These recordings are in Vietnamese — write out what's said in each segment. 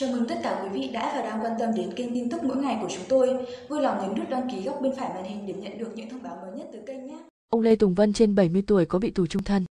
Chào mừng tất cả quý vị đã và đang quan tâm đến kênh tin tức mỗi ngày của chúng tôi. Vui lòng nhấn nút đăng ký góc bên phải màn hình để nhận được những thông báo mới nhất từ kênh nhé. Ông Lê Tùng Vân trên 70 tuổi có bị tù trung thân.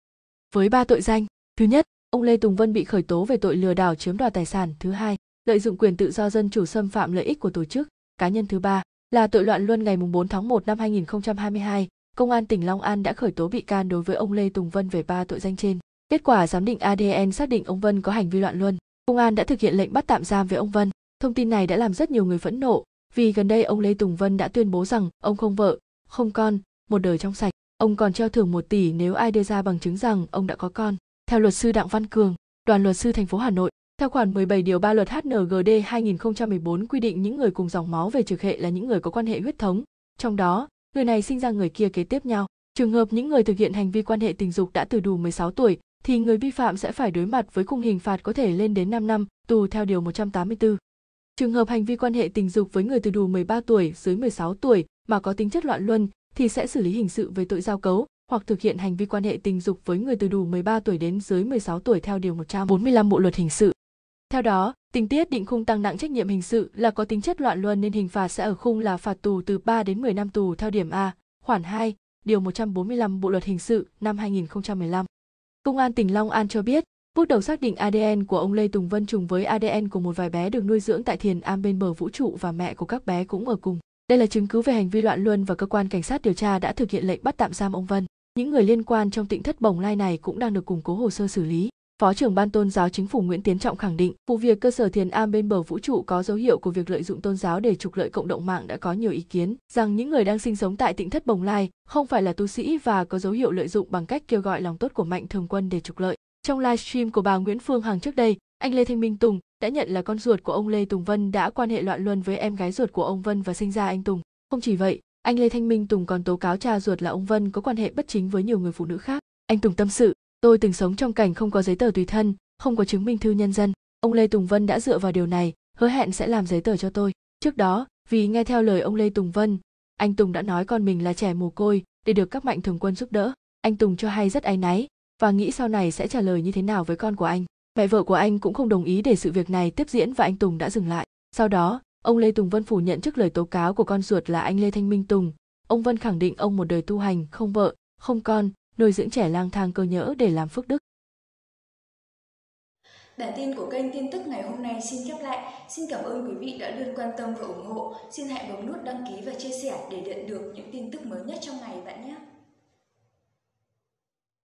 Với ba tội danh, thứ nhất, ông Lê Tùng Vân bị khởi tố về tội lừa đảo chiếm đoạt tài sản, thứ hai, lợi dụng quyền tự do dân chủ xâm phạm lợi ích của tổ chức, cá nhân thứ ba, là tội loạn luân ngày 4 tháng 1 năm 2022, Công an tỉnh Long An đã khởi tố bị can đối với ông Lê Tùng Vân về ba tội danh trên. Kết quả giám định ADN xác định ông Vân có hành vi loạn luân. Công an đã thực hiện lệnh bắt tạm giam về ông Vân. Thông tin này đã làm rất nhiều người phẫn nộ, vì gần đây ông Lê Tùng Vân đã tuyên bố rằng ông không vợ, không con, một đời trong sạch. Ông còn treo thưởng 1 tỷ nếu ai đưa ra bằng chứng rằng ông đã có con. Theo luật sư Đặng Văn Cường, đoàn luật sư thành phố Hà Nội, theo khoản 17 điều 3 luật HNGD 2014 quy định những người cùng dòng máu về trực hệ là những người có quan hệ huyết thống, trong đó, người này sinh ra người kia kế tiếp nhau. Trường hợp những người thực hiện hành vi quan hệ tình dục đã từ đủ 16 tuổi thì người vi phạm sẽ phải đối mặt với khung hình phạt có thể lên đến 5 năm tù theo điều 184. Trường hợp hành vi quan hệ tình dục với người từ đủ 13 tuổi dưới 16 tuổi mà có tính chất loạn luân thì sẽ xử lý hình sự về tội giao cấu hoặc thực hiện hành vi quan hệ tình dục với người từ đủ 13 tuổi đến dưới 16 tuổi theo điều 145 Bộ luật hình sự. Theo đó, tình tiết định khung tăng nặng trách nhiệm hình sự là có tính chất loạn luân nên hình phạt sẽ ở khung là phạt tù từ 3 đến 10 năm tù theo điểm A, khoản 2, điều 145 Bộ luật hình sự năm 2015. Công an tỉnh Long An cho biết, bước đầu xác định ADN của ông Lê Tùng Vân trùng với ADN của một vài bé được nuôi dưỡng tại thiền am bên bờ vũ trụ và mẹ của các bé cũng ở cùng. Đây là chứng cứ về hành vi loạn luân và cơ quan cảnh sát điều tra đã thực hiện lệnh bắt tạm giam ông Vân. Những người liên quan trong tỉnh thất bồng lai này cũng đang được củng cố hồ sơ xử lý. Phó trưởng ban tôn giáo chính phủ Nguyễn Tiến Trọng khẳng định, vụ việc cơ sở thiền am bên bờ vũ trụ có dấu hiệu của việc lợi dụng tôn giáo để trục lợi cộng đồng mạng đã có nhiều ý kiến rằng những người đang sinh sống tại tỉnh thất Bồng Lai không phải là tu sĩ và có dấu hiệu lợi dụng bằng cách kêu gọi lòng tốt của mạnh thường quân để trục lợi. Trong livestream của bà Nguyễn Phương Hằng trước đây, anh Lê Thanh Minh Tùng đã nhận là con ruột của ông Lê Tùng Vân đã quan hệ loạn luân với em gái ruột của ông Vân và sinh ra anh Tùng. Không chỉ vậy, anh Lê Thanh Minh Tùng còn tố cáo cha ruột là ông Vân có quan hệ bất chính với nhiều người phụ nữ khác. Anh Tùng tâm sự, Tôi từng sống trong cảnh không có giấy tờ tùy thân, không có chứng minh thư nhân dân. Ông Lê Tùng Vân đã dựa vào điều này, hứa hẹn sẽ làm giấy tờ cho tôi. Trước đó, vì nghe theo lời ông Lê Tùng Vân, anh Tùng đã nói con mình là trẻ mồ côi để được các mạnh thường quân giúp đỡ. Anh Tùng cho hay rất áy náy và nghĩ sau này sẽ trả lời như thế nào với con của anh. Mẹ vợ của anh cũng không đồng ý để sự việc này tiếp diễn và anh Tùng đã dừng lại. Sau đó, ông Lê Tùng Vân phủ nhận trước lời tố cáo của con ruột là anh Lê Thanh Minh Tùng. Ông Vân khẳng định ông một đời tu hành, không vợ, không con, nuôi dưỡng trẻ lang thang cơ nhỡ để làm phước đức. Bản tin của kênh tin tức ngày hôm nay xin khép lại. Xin cảm ơn quý vị đã luôn quan tâm và ủng hộ. Xin hãy bấm nút đăng ký và chia sẻ để nhận được những tin tức mới nhất trong ngày bạn nhé.